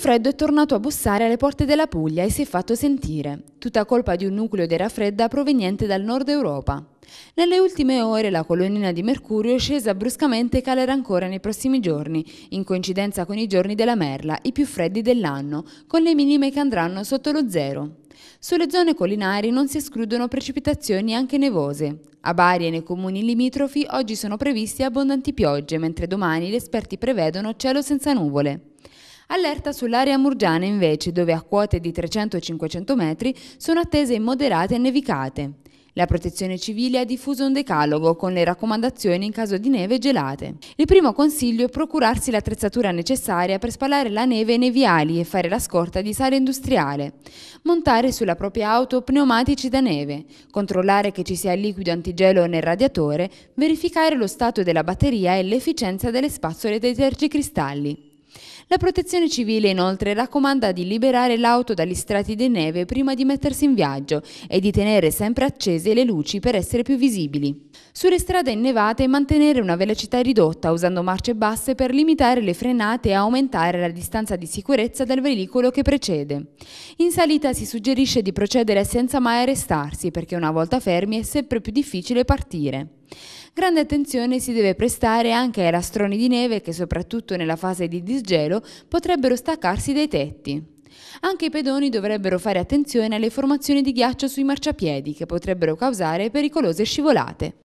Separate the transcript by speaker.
Speaker 1: freddo è tornato a bussare alle porte della Puglia e si è fatto sentire, tutta colpa di un nucleo d'era fredda proveniente dal nord Europa. Nelle ultime ore la colonnina di mercurio è scesa bruscamente e calerà ancora nei prossimi giorni, in coincidenza con i giorni della merla, i più freddi dell'anno, con le minime che andranno sotto lo zero. Sulle zone collinari non si escludono precipitazioni anche nevose. A Bari e nei comuni limitrofi oggi sono previste abbondanti piogge, mentre domani gli esperti prevedono cielo senza nuvole. Allerta sull'area murgiana invece, dove a quote di 300-500 metri sono attese moderate nevicate. La protezione civile ha diffuso un decalogo con le raccomandazioni in caso di neve gelate. Il primo consiglio è procurarsi l'attrezzatura necessaria per spalare la neve nei viali e fare la scorta di sale industriale. Montare sulla propria auto pneumatici da neve, controllare che ci sia il liquido antigelo nel radiatore, verificare lo stato della batteria e l'efficienza delle spazzole dei tergicristalli. La protezione civile inoltre raccomanda di liberare l'auto dagli strati di neve prima di mettersi in viaggio e di tenere sempre accese le luci per essere più visibili. Sulle strade innevate mantenere una velocità ridotta usando marce basse per limitare le frenate e aumentare la distanza di sicurezza dal veicolo che precede. In salita si suggerisce di procedere senza mai arrestarsi perché una volta fermi è sempre più difficile partire. Grande attenzione si deve prestare anche ai lastroni di neve che soprattutto nella fase di disgelo potrebbero staccarsi dai tetti. Anche i pedoni dovrebbero fare attenzione alle formazioni di ghiaccio sui marciapiedi che potrebbero causare pericolose scivolate.